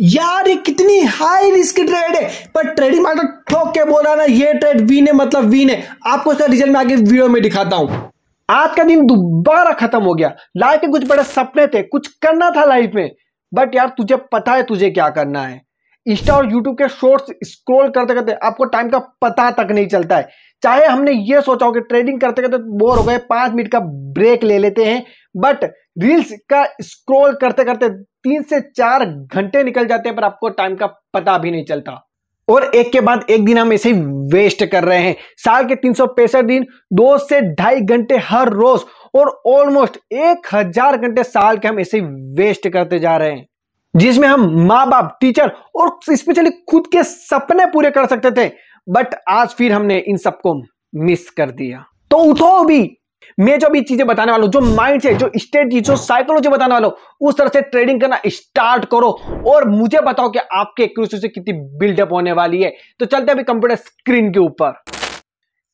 यार ये कितनी हाई रिस्क ट्रेड है पर ट्रेडिंग मार्केट ठोक के है ना ये ट्रेड वीन है मतलब वीन है आपको इसका रिजल्ट में आगे वीडियो में दिखाता हूं आज का दिन दोबारा खत्म हो गया लाइफ के कुछ बड़े सपने थे कुछ करना था लाइफ में बट यार तुझे पता है तुझे क्या करना है इंस्टा और यूट्यूब के शॉर्ट्स स्क्रॉल करते करते आपको टाइम का पता तक नहीं चलता है चाहे हमने ये सोचा हो कि ट्रेडिंग करते करते बोर हो गए पांच मिनट का ब्रेक ले लेते हैं बट रील्स का स्क्रॉल करते करते तीन से चार घंटे निकल जाते हैं पर आपको टाइम का पता भी नहीं चलता और एक के बाद एक दिन हम इसे वेस्ट कर रहे हैं साल के तीन दिन दो से ढाई घंटे हर रोज और ऑलमोस्ट एक हजार घंटे साल के हम ऐसे वेस्ट करते जा रहे हैं जिसमें हम माँ बाप टीचर और स्पेशली खुद के सपने पूरे कर सकते थे बट आज फिर हमने इन सबको मिस कर दिया तो उठो भी मैं जो अभी चीजें बताने वाला हूं जो माइंड से जो स्टेट जो साइकोलॉजी बताने वाला हूं उस तरह से ट्रेडिंग करना स्टार्ट करो और मुझे बताओ कि आपके एक्यूसी से कितनी बिल्डअप होने वाली है तो चलते अभी कंप्यूटर स्क्रीन के ऊपर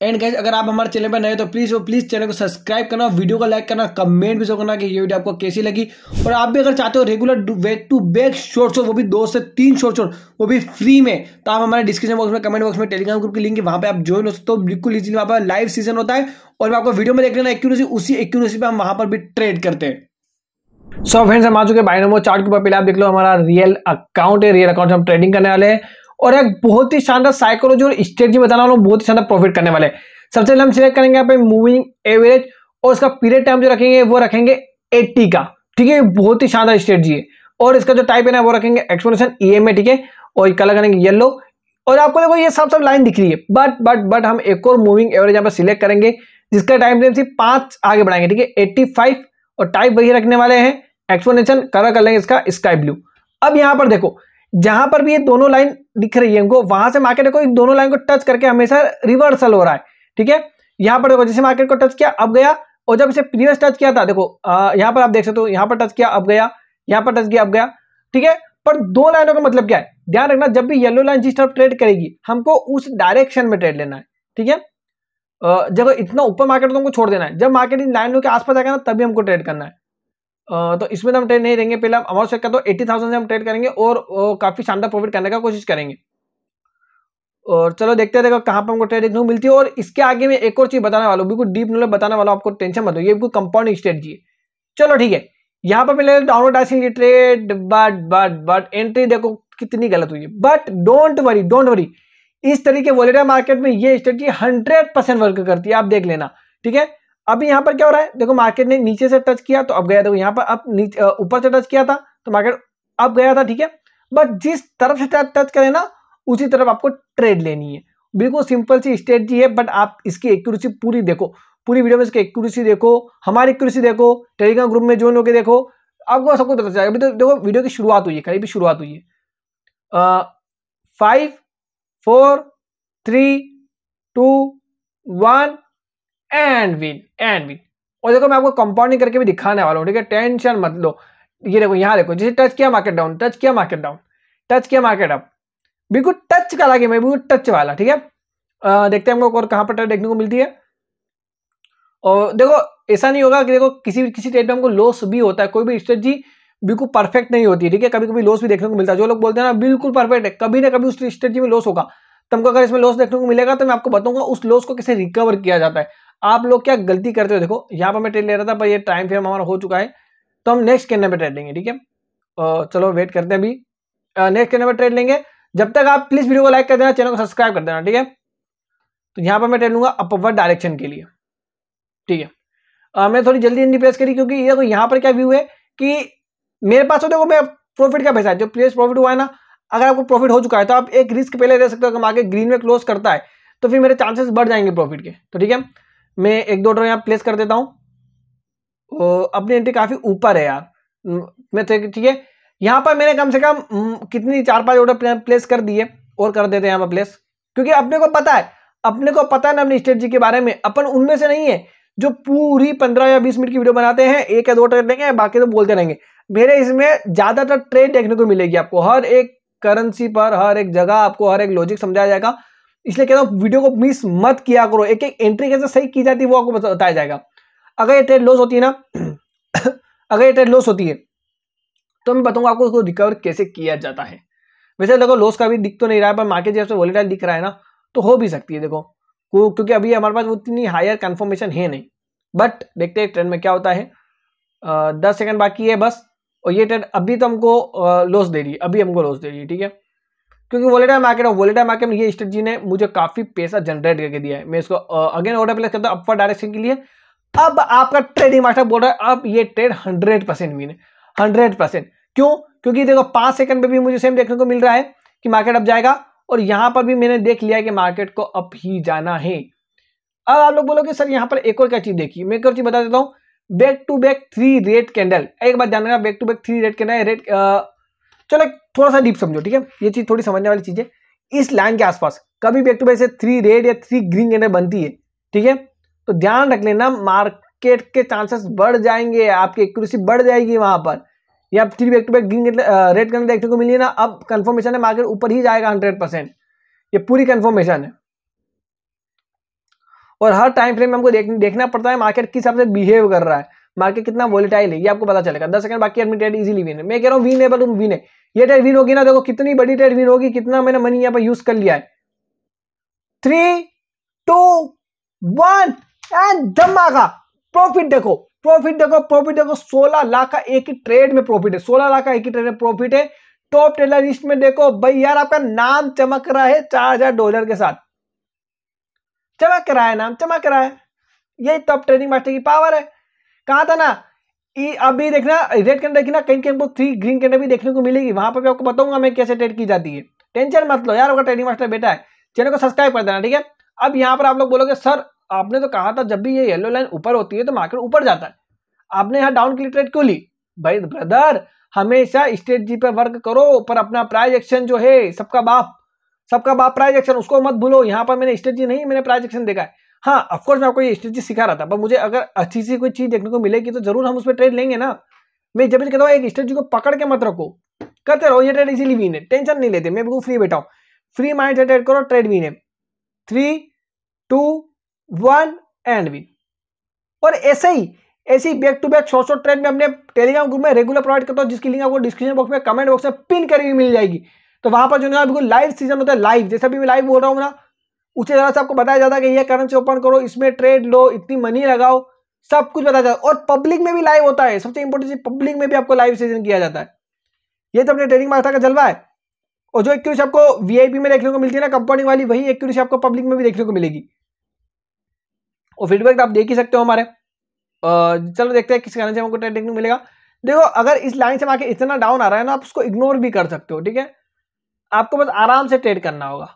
एंड गैस अगर आप हमारे चैनल पर नए हो तो प्लीज़ वो प्लीज़ चैनल को सब्सक्राइब करना वीडियो को लाइक करना कमेंट भी जो करना कि ये वीडियो आपको कैसी लगी और आप भी अगर चाहते हो regular back to back short और वो भी दो से तीन शॉर्ट और वो भी फ्री में तो आप हमारे डिस्क्रिप्शन बॉक्स में कमेंट बॉक्स में टेलीग्राम ग्रुप की लिंक है वहाँ पर आप ज्वाइन हो सकते हो बिल्कुल इजीली वहाँ पर लाइव सीजन होता है और आपको वीडियो में देख लेना एक्यूरेसी उसी एक्यूरेसी पर हम वहाँ पर भी ट्रेड करते हैं सो फ्रेंड्स हम आ चुके हैं बाइनोमो चार्ट के ऊपर पहले आप देख लो हमारा रियल अकाउंट है रियल अकाउंट हम ट्रेडिंग करने वाले हैं और एक बहुत ही शानदार साइकोलॉजी और स्ट्रेटजी बताने वाला बहुत ही शानदार प्रॉफिट करने वाले सबसे पहले हम सिलेक्ट करेंगे यहाँ पे मूविंग एवरेज और उसका पीरियड टाइम जो रखेंगे वो रखेंगे एट्टी का ठीक है बहुत ही शानदार स्ट्रेटजी है और इसका जो टाइप है ना वो रखेंगे एक्सप्लेनेशन ई एम ठीक है और कलर करेंगे येलो और आपको देखो ये सब सब लाइन दिख रही है बट बट बट हम एक और मूविंग एवरेज यहाँ पर सिलेक्ट करेंगे जिसका टाइम फ्रेम सिर्फ पांच आगे बढ़ाएंगे ठीक है एट्टी फाइव और टाइप वही रखने वाले हैं एक्सप्लेनेशन कलर कर लेंगे इसका स्काई ब्लू अब यहाँ पर देखो जहां पर भी ये दोनों लाइन दिख रही है हमको वहां से मार्केट को इन दोनों लाइन को टच करके हमेशा रिवर्सल हो रहा है ठीक है यहां पर देखो जैसे मार्केट को टच किया अब गया और जब इसे प्रीवियस टच किया था देखो यहां पर आप देख सकते हो यहां पर टच किया अब गया यहां पर टच किया अब गया ठीक है पर दो लाइनों का मतलब क्या है ध्यान रखना जब भी येलो लाइन जिस तरफ ट्रेड करेगी हमको उस डायरेक्शन में ट्रेड लेना है ठीक है जब इतना ऊपर मार्केट को तो हमको छोड़ देना है जब मार्केट इन लाइनों के आसपास आएगा ना तभी हमको ट्रेड करना है तो इसमें तो हम ट्रेड नहीं देंगे पहले हम अमाउंट सेट कर एट्टी थाउजेंड से हम ट्रेड करेंगे और काफ़ी शानदार प्रॉफिट करने का कोशिश करेंगे और चलो देखते देखो कहाँ पर हमको ट्रेड देखने को मिलती है और इसके आगे मैं एक और चीज़ बताने वाला हूँ बिल्कुल डीप नॉलेज बताने वाला आपको टेंशन मत हो ये बिल्कुल कंपाउंडिंग स्ट्रेटजी है चलो ठीक है यहाँ पर मिले डाउनलोड डाइसिंग trade but but but entry देखो कितनी गलत हुई है but don't worry don't worry इस तरीके वोलेटा मार्केट में ये स्ट्रेटजी हंड्रेड परसेंट वर्क करती है आप देख लेना ठीक है अब यहां पर क्या हो रहा है देखो मार्केट ने नीचे से टच किया तो अब गया देखो यहां पर अब ऊपर से टच किया था तो मार्केट अब गया था ठीक है बट जिस तरफ से टच करें ना उसी तरफ आपको ट्रेड लेनी है बिल्कुल सिंपल सी स्ट्रेटजी है बट आप इसकी एक्यूरेसी पूरी देखो पूरी वीडियो में इसकी एक्यूरेसी देखो हमारी एक्यूरेसी देखो टेलीग्राम ग्रुप में ज्वाइन होकर देखो आपको वो सबको पता चलेगा अभी तो देखो वीडियो की शुरुआत हुई है करीबी शुरुआत हुई है five four three two one and win and win और देखो मैं आपको कंपाउंडिंग करके भी दिखाने वाला हूँ ठीक है टेंशन मत लो ये देखो यहाँ देखो जैसे टच किया मार्केट डाउन टच किया मार्केट डाउन टच किया मार्केट अप बिल्कुल टच का लगे मैं बिल्कुल टच वाला ठीक है देखते हैं हमको और कहाँ पर देखने को मिलती है और देखो ऐसा नहीं होगा कि देखो किसी किसी ट्रेड में हमको लॉस भी होता है कोई भी स्ट्रेटजी बिल्कुल परफेक्ट नहीं होती ठीक है कभी कभी लॉस भी देखने को मिलता है जो लोग बोलते हैं ना बिल्कुल परफेक्ट है कभी ना कभी उस स्ट्रेटजी में लॉस होगा तो हमको अगर इसमें लॉस देखने को मिलेगा तो मैं आपको बताऊंगा उस लॉस को कैसे रिकवर किया जाता है आप लोग क्या गलती करते हो देखो यहाँ पर मैं ट्रेड ले रहा था पर ये टाइम फ्रेम हमारा हो चुका है तो हम नेक्स्ट कैंडल पर ट्रेड लेंगे ठीक है चलो वेट करते हैं अभी नेक्स्ट कैंडल पर ट्रेड लेंगे जब तक आप प्लीज़ वीडियो को लाइक कर देना चैनल को सब्सक्राइब कर देना ठीक है तो यहाँ पर मैं ट्रेड लूंगा अपवर्ड डायरेक्शन के लिए ठीक है आ, मैं थोड़ी जल्दी जल्दी प्रेस करी क्योंकि देखो यहाँ पर क्या व्यू है कि मेरे पास हो तो देखो मैं प्रॉफिट का पैसा है जो प्लेस प्रॉफिट हुआ है ना अगर आपको प्रॉफिट हो चुका है तो आप एक रिस्क पहले दे सकते हो कि आगे ग्रीन में क्लोज करता है तो फिर मेरे चांसेस बढ़ जाएंगे प्रॉफिट के तो ठीक है मैं एक दो ड्रॉ यहाँ प्लेस कर देता हूँ अपनी एंट्री काफ़ी ऊपर है यार मैं तो ठीक है यहाँ पर मैंने कम से कम कितनी चार पांच ऑर्डर प्लेस कर दिए और कर देते हैं यहाँ पर प्लेस क्योंकि अपने को पता है अपने को पता है ना अपनी स्ट्रेटजी के बारे में अपन उनमें से नहीं है जो पूरी पंद्रह या बीस मिनट की वीडियो बनाते हैं एक या दो ट्रेड देंगे बाकी तो बोलते रहेंगे मेरे इसमें ज़्यादातर ट्रेड देखने को मिलेगी आपको हर एक करेंसी पर हर एक जगह आपको हर एक लॉजिक समझाया जाएगा इसलिए कहता हूँ वीडियो को मिस मत किया करो एक एक एंट्री कैसे सही की जाती है वो आपको बताया जाएगा अगर ये ट्रेड लॉस होती है ना अगर ये ट्रेड लॉस होती है तो मैं बताऊंगा आपको उसको रिकवर कैसे किया जाता है वैसे देखो लॉस का भी दिख तो नहीं रहा है पर मार्केट जब से वॉलीटाइल दिख रहा है ना तो हो भी सकती है देखो क्योंकि अभी हमारे पास उतनी हायर कन्फर्मेशन है नहीं बट देखते हैं ट्रेंड में क्या होता है दस सेकंड बाकी है बस और ये ट्रेंड अभी तो हमको लॉस दे रही है अभी हमको लॉस दे रही है ठीक है क्योंकि वोलेटा मार्केट है वोलेटाइल मार्केट में ये स्ट्रेटजी ने मुझे काफ़ी पैसा जनरेट करके दिया है मैं इसको अगेन ऑर्डर प्लेस करता हूँ अपवर डायरेक्शन के लिए अब आपका ट्रेडिंग मास्टर बोल रहा है अब ये trade hundred percent mean hundred percent क्यों क्योंकि देखो पांच सेकंड में भी मुझे सेम देखने को मिल रहा है कि मार्केट अब जाएगा और यहां पर भी मैंने देख लिया कि मार्केट को अब ही जाना है अब आप लोग बोलोगे सर यहां पर एक और क्या चीज़ देखी मैं एक और चीज़ बता देता हूँ back to back three red candle एक बार ध्यान रखना back to back three red candle red चलो थोड़ा सा डीप समझो ठीक है ये चीज़ थोड़ी समझने वाली चीज़ है इस लाइन के आसपास कभी बैक टू बैक से थ्री रेड या थ्री ग्रीन कैंडल बनती है ठीक है तो ध्यान रख लेना मार्केट के चांसेस बढ़ जाएंगे आपकी एक्यूरेसी बढ़ जाएगी वहां पर या three back to back green candle red candle देखने को मिली ना अब कन्फर्मेशन है मार्केट ऊपर ही जाएगा हंड्रेड परसेंट ये पूरी कन्फर्मेशन है और हर टाइम फ्रेम में हमको देख, देखना पड़ता है मार्केट किस हिसाब से बिहेव कर रहा है मार्केट कितना वोलेटाइल है ये आपको पता चलेगा दस सेकंड बाकी अपनी ट्रेड इजीली विन है मैं कह रहा हूँ वीन है बल वीन है ये ट्रेड विन होगी ना देखो कितनी बड़ी ट्रेड विन होगी कितना मैंने मनी यहाँ पर यूज कर लिया है थ्री टू वन एंड धमाका प्रॉफिट देखो प्रॉफिट देखो प्रॉफिट देखो सोलह लाख का एक ही ट्रेड में प्रॉफिट है सोलह लाख का एक ही ट्रेड में प्रॉफिट है टॉप ट्रेडर लिस्ट में देखो भाई यार आपका नाम चमक रहा है चार हजार डॉलर के साथ चमक रहा है नाम चमक रहा है यही टॉप ट्रेडिंग मास्टर की पावर है कहा था ना ये देखना रेड कैंडल देखना कहीं कहीं हमको थ्री ग्रीन कैंडल भी देखने को मिलेगी वहां पर भी आपको बताऊंगा मैं कैसे ट्रेड की जाती है टेंशन मत लो यार होगा ट्रेडिंग मास्टर बेटा है चैनल को सब्सक्राइब कर देना ठीक है अब यहाँ पर आप लोग बोलोगे सर आपने तो कहा था जब भी ये येलो लाइन ऊपर होती है तो मार्केट ऊपर जाता है आपने यहाँ डाउन क्लिक ट्रेड क्यों ली भाई ब्रदर हमेशा स्ट्रेटजी पे वर्क करो पर अपना प्राइज एक्शन जो है सबका बाप सबका बाप प्राइज एक्शन उसको मत भूलो यहाँ पर मैंने स्ट्रेटजी नहीं मैंने प्राइज एक्शन देखा है हाँ ऑफकोर्स मैं आपको ये स्ट्रेटी सिखा रहा था पर मुझे अगर अच्छी सी कोई चीज़ देखने को मिलेगी तो जरूर हम उस पर ट्रेड लेंगे ना मैं जब भी कहता हूँ एक स्ट्रेटी को पकड़ के मत रखो करते रहो ये ट्रेड इसीलिए वीन है टेंशन नहीं लेते मैं बिल्कुल फ्री बैठा हूँ फ्री माइंड से ट्रेड करो ट्रेड वीन है three two one and win और ऐसे ही ऐसे ही back to back short short trade में अपने टेलीग्राम ग्रुप में रेगुलर प्रोवाइड करता हूँ जिसकी लिंक आपको डिस्क्रिप्शन बॉक्स में कमेंट बॉक्स में पिन करके मिल जाएगी तो वहां पर जो है बिल्कुल लाइव सीजन होता है लाइव जैसे भी मैं लाइव बोल रहा हूँ ना उसी तरह से आपको बताया जाता है कि ये करेंसी ओपन करो इसमें ट्रेड लो इतनी मनी लगाओ सब कुछ बताया जाता है और पब्लिक में भी लाइव होता है सबसे इंपॉर्टेंट चीज पब्लिक में भी आपको लाइव सेशन किया जाता है ये तो अपने ट्रेडिंग मास्टर का जलवा है और जो एक्यूरेसी आपको वीआईपी में देखने को मिलती है ना कंपनी वाली वही एक्यूरेसी आपको पब्लिक में भी देखने को मिलेगी और फीडबैक तो आप देख ही सकते हो हमारे चलो देखते हैं किस कारण से हमको ट्रेड देखने को मिलेगा देखो अगर इस लाइन से हम आके इतना डाउन आ रहा है ना आप उसको इग्नोर भी कर सकते हो ठीक है आपको बस आराम से ट्रेड करना होगा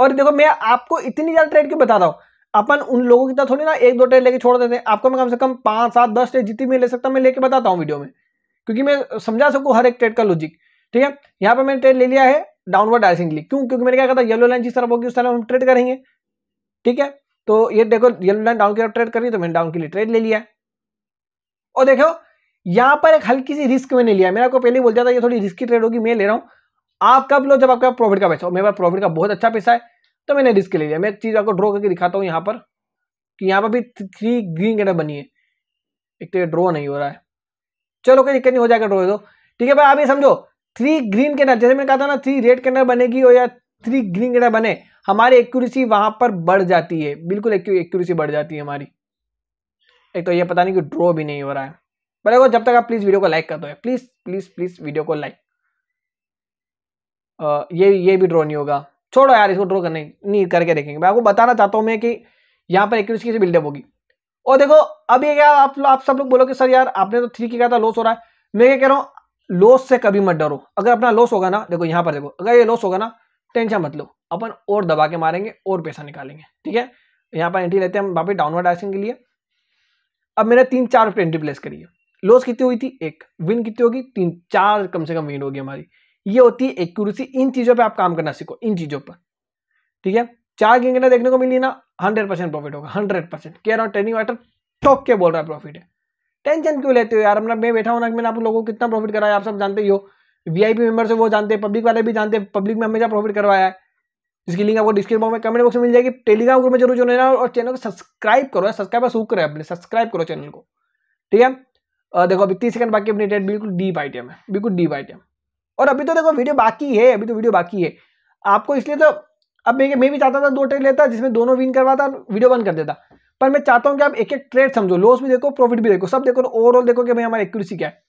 और देखो मैं आपको इतनी ज़्यादा ट्रेड क्यों बता रहा हूँ अपन उन लोगों की तरह थोड़ी ना एक दो ट्रेड लेके छोड़ देते हैं आपको मैं कम से कम पाँच सात दस ट्रेड जितनी भी ले सकता हूँ मैं लेके बताता हूँ वीडियो में क्योंकि मैं समझा सकूँ हर एक ट्रेड का लॉजिक ठीक है यहाँ पर मैंने ट्रेड ले लिया है डाउनवर्ड डाइसिंग के लिए क्यों क्योंकि मैंने क्या कहा था येलो लाइन जिस तरफ होगी उस तरह हम ट्रेड करेंगे ठीक है तो ये देखो येलो लाइन डाउन की तरफ ट्रेड करी तो मैंने डाउन के लिए ट्रेड ले लिया और देखो यहाँ पर एक हल्की सी रिस्क मैंने लिया मेरा को पहले बोल दिया था ये थोड़ी रिस्की ट्रेड होगी मैं ले रहा हूँ आप कब लो जब आपका प्रॉफिट का पैसा हो मेरे पास प्रॉफिट का बहुत अच्छा पैसा है तो मैंने रिस्क ले लिया मैं एक चीज़ आपको ड्रॉ करके दिखाता हूँ यहाँ पर कि यहाँ पर भी थ्री ग्रीन कैंडल बनी है एक तो ये ड्रॉ नहीं हो रहा है चलो कोई दिक्कत नहीं हो जाएगा ड्रॉ दो तो। ठीक है भाई आप ये समझो थ्री ग्रीन कैंडल जैसे मैंने कहा था ना थ्री रेड कैंडल बनेगी और या थ्री ग्रीन कैंडल बने हमारी एक्यूरेसी वहां पर बढ़ जाती है बिल्कुल एक्यूरेसी बढ़ जाती है हमारी एक तो ये पता नहीं कि ड्रॉ भी नहीं हो रहा है पर जब तक आप प्लीज़ वीडियो को लाइक कर दो प्लीज़ प्लीज़ प्लीज़ वीडियो को लाइक ये ये भी ड्रॉ नहीं होगा छोड़ो यार इसको ड्रॉ करने नहीं करके देखेंगे मैं आपको बताना चाहता हूँ मैं कि यहाँ पर एक से बिल्डअप होगी और देखो अब ये क्या आप आप सब लोग बोलोगे सर यार आपने तो ठीक ही कहा था लॉस हो रहा है मैं क्या कह रहा हूँ लॉस से कभी मत डरो अगर अपना लॉस होगा ना देखो यहाँ पर देखो अगर ये लॉस होगा ना टेंशन मत लो अपन और दबा के मारेंगे और पैसा निकालेंगे ठीक है यहाँ पर एंट्री लेते हैं हम वापस डाउनवर्ड आइसिंग के लिए अब मैंने तीन चार एंट्री प्लेस करी है लॉस कितनी हुई थी एक विन कितनी होगी तीन चार कम से कम विन होगी हमारी ये होती है एक्यूरेसी इन चीजों पे आप काम करना सीखो इन चीजों पर ठीक है चार गिंगना देखने को मिली ना हंड्रेड परसेंट प्रॉफिट होगा hundred percent care on training water talk के बोल रहा है प्रॉफिट है टेंशन क्यों लेते हो यार अपना मतलब मैं बैठा हूं ना मैंने आप लोगों को कितना प्रॉफिट कराया आप सब जानते वी हो वीआईपी मेंबर है वो जानते हैं पब्लिक वाले भी जानते हैं पब्लिक में हमेशा प्रॉफिट करवाया है जिसकी लिंक आपको डिस्क्रिप्शन बॉक्स में कमेंट बॉक्स में मिल जाएगी टेलीग्राम ग्रुप में जरूर जो ना और चैनल को सब्सक्राइब करो सब्सक्राइबर सूख रहे अपने सब्सक्राइब करो चैनल को ठीक है देखो अभी तीस सेकंड बाकी अपनी डेट बिल्कुल डीप आइटम है बिल्कुल डीप आइटम और अभी तो देखो वीडियो बाकी है अभी तो वीडियो बाकी है आपको इसलिए तो अब मैं मैं भी चाहता था दो ट्रेड लेता जिसमें दोनों विन करवाता और वीडियो बंद कर देता पर मैं चाहता हूँ कि आप एक एक ट्रेड समझो लॉस भी देखो प्रॉफिट भी देखो सब देखो ओवरऑल देखो कि भाई हमारी एक्यूरेसी क्या है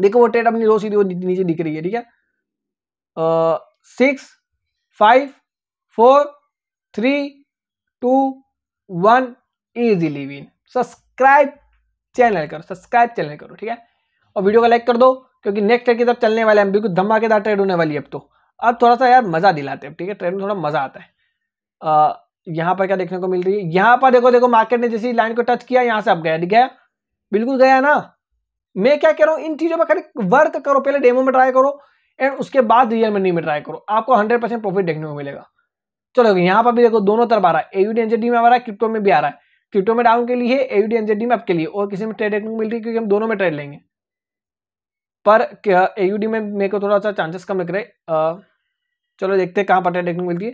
देखो वो ट्रेड अपनी लॉस नीचे दिख रही है ठीक है six five four three two one easily win subscribe channel करो सब्सक्राइब चैनल करो ठीक है और वीडियो का लाइक कर दो क्योंकि नेक्स्ट ट्रेड की तरफ चलने वाले हैं बिल्कुल धमाकेदार ट्रेड होने वाली है अब तो अब थोड़ा सा यार मज़ा दिलाते हैं ठीक है ट्रेड में थोड़ा मज़ा आता है आ, यहाँ पर क्या देखने को मिल रही है यहाँ पर देखो देखो मार्केट ने जैसी लाइन को टच किया यहाँ से अब गया दिख गया बिल्कुल गया ना मैं क्या कह रहा हूँ इन चीज़ों पर खाली वर्क करो पहले डेमो में ट्राई करो एंड उसके बाद रियल मनी में ट्राई करो आपको हंड्रेड परसेंट प्रॉफिट देखने को मिलेगा चलो यहाँ पर भी देखो दोनों तरफ आ रहा है एयू एनजेडी में आ रहा है क्रिप्टो में भी आ रहा है क्रिप्टो में डाउन के लिए एयू एनजेडी में आपके के लिए और किसी में ट्रेड देखने को मिल रही है क्योंकि हम दोनों में ट्रेड लेंगे पर ए में मेरे को थोड़ा सा चांसेस कम लग रहे चलो देखते हैं कहाँ पर ट्रेड देखने मिलती है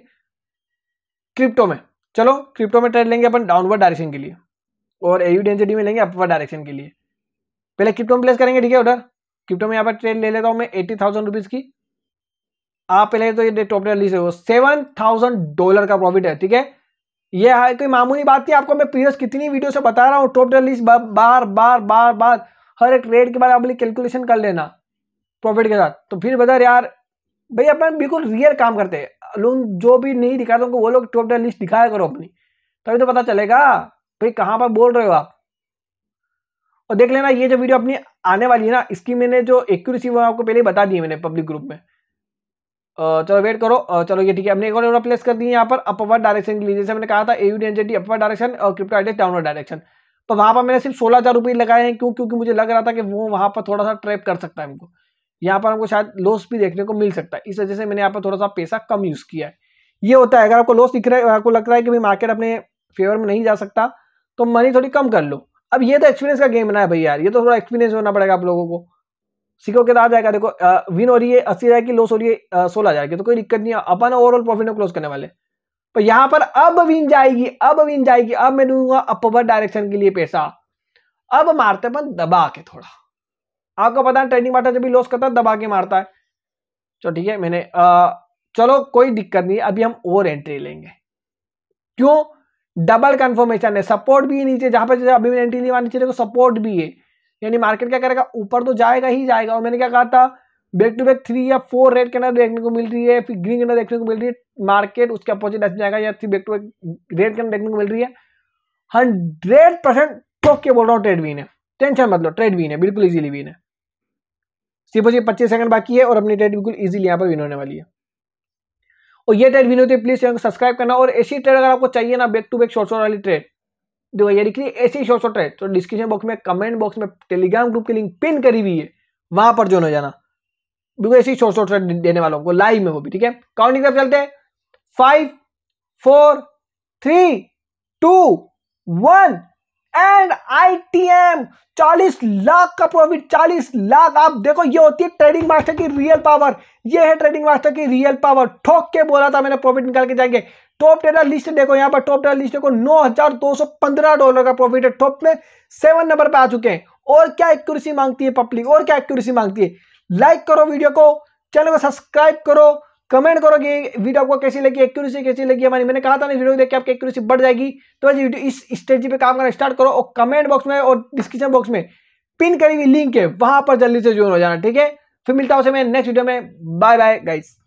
क्रिप्टो में चलो क्रिप्टो में ट्रेड लेंगे अपन डाउनवर्ड डायरेक्शन के लिए और ए डेंसिटी में लेंगे अपवर्ड डायरेक्शन के लिए पहले क्रिप्टो में प्लेस करेंगे ठीक है उधर क्रिप्टो में यहाँ पर ट्रेड ले लेता हूँ मैं एट्टी थाउजेंड रुपीज़ की आप पहले तो ये टॉप ट्रेड लीजिए सेवन थाउजेंड डॉलर का प्रॉफिट है ठीक है ये हाँ, कोई मामूली बात थी आपको मैं प्रीवियस कितनी वीडियो से बता रहा हूँ टॉप रेट लिस्ट बार बार बार बार, बार हर एक रेट के बाद आप कैलकुलेशन कर लेना प्रॉफिट के साथ तो फिर बता यार भाई अपन बिल्कुल रियल काम करते हैं लोग जो भी नहीं दिखाते उनको वो लोग टोटल लिस्ट दिखाया करो अपनी तभी तो पता चलेगा भाई कहाँ पर बोल रहे हो आप और देख लेना ये जो वीडियो अपनी आने वाली है ना इसकी मैंने जो एक्यूरेसी वो आपको पहले बता दी है मैंने पब्लिक ग्रुप में चलो वेट करो चलो ये ठीक है हमने एक और प्लेस कर दी है यहाँ पर अपवर्ड डायरेक्शन के लिए जैसे मैंने कहा था एयू एनजेटी अपवर्ड डायरेक्शन और क्रिप्टो आइडेस डाउनवर्ड डायरेक्शन तो वहां पर मैंने सिर्फ सोलह हज़ार रुपये लगाए हैं क्यों क्योंकि मुझे लग रहा था कि वो वहाँ पर थोड़ा सा ट्रैप कर सकता है हमको यहाँ पर हमको शायद लॉस भी देखने को मिल सकता है इस वजह से मैंने यहाँ पर थोड़ा सा पैसा कम यूज़ किया है ये होता है अगर आपको लॉस दिख रहा है आपको लग रहा है कि भाई मार्केट अपने फेवर में नहीं जा सकता तो मनी थोड़ी कम कर लो अब ये तो एक्सपीरियंस का गेम ना है भैया यार ये तो थोड़ा एक्सपीरियंस होना पड़ेगा आप लोगों को सीखो के आ जाएगा देखो विन हो रही है अस्सी हज़ार की लॉस हो रही है सोलह हज़ार की तो कोई दिक्कत नहीं है अपन ओवरऑल प्रॉफिट में क्लोज करने वाले पर तो यहां पर अब विन जाएगी अब विन जाएगी अब मैं दूंगा अपवर डायरेक्शन के लिए पैसा अब मारते अपन दबा के थोड़ा आपको पता है ट्रेडिंग पार्टनर जब भी लॉस करता है दबा के मारता है चलो ठीक है मैंने आ, चलो कोई दिक्कत नहीं अभी हम और एंट्री लेंगे क्यों डबल कंफर्मेशन है सपोर्ट भी नीचे जहां पर अभी मैंने एंट्री ली वहां नीचे सपोर्ट भी है यानी मार्केट क्या करेगा ऊपर तो जाएगा ही जाएगा और मैंने क्या कहा था बैक टू बैक थ्री या फोर रेड कलर देखने को मिल रही है फिर ग्रीन कलर देखने को मिल रही है मार्केट उसके अपोजिट ऐसे जाएगा या फिर back to back red candle देखने को मिल रही है हंड्रेड परसेंट टॉक के बोल रहा हूँ ट्रेड विन है टेंशन मतलब ट्रेड विन है बिल्कुल इजीली विन है सिर्फ जी पच्चीस सेकंड बाकी है और अपनी ट्रेड बिल्कुल ईजिली यहाँ पर विन होने वाली है और ये ट्रेड विन होती है प्लीज चैनल को सब्सक्राइब करना और ऐसी ट्रेड अगर आपको चाहिए ना back to back short short वाली ट्रेड देखो ये लिख रही है ऐसी शॉर्ट शॉर्ट ट्रेड तो डिस्क्रिप्शन बॉक्स में कमेंट बॉक्स में टेलीग्राम ग्रुप की लिंक पिन करी हुई है वहां पर जो हो जाना बिल्कुल ऐसे ही शॉर्ट शॉर्ट देने वाला हूँ लाइव में वो भी ठीक है काउंटिंग तरफ चलते हैं five four three two one and I T M चालीस लाख का प्रॉफिट चालीस लाख आप देखो ये होती है ट्रेडिंग मास्टर की रियल पावर ये है ट्रेडिंग मास्टर की रियल पावर ठोक के बोला था मैंने प्रॉफिट निकाल के जाएंगे टॉप ट्रेडर लिस्ट देखो यहाँ पर टॉप ट्रेडर लिस्ट देखो नौ हजार दो सौ पंद्रह डॉलर का प्रॉफिट है टॉप में सेवन नंबर पे आ चुके हैं और क्या एक्यूरेसी मांगती है पब्लिक और क्या एक्यूरेसी मांगती है लाइक करो वीडियो को चैनल को सब्सक्राइब करो कमेंट करो कि वीडियो आपको कैसी लगी एक्यूरेसी कैसी लगी हमारी मैंने कहा था ना वीडियो देख के आपकी एक्यूरेसी बढ़ जाएगी तो आज वीडियो इस स्टेजी पे काम करना स्टार्ट करो और कमेंट बॉक्स में और डिस्क्रिप्शन बॉक्स में पिन करी हुई लिंक है वहां पर जल्दी से ज्वाइन हो जाना ठीक है फिर मिलता हूँ मैं नेक्स्ट वीडियो में बाय बाय गाइस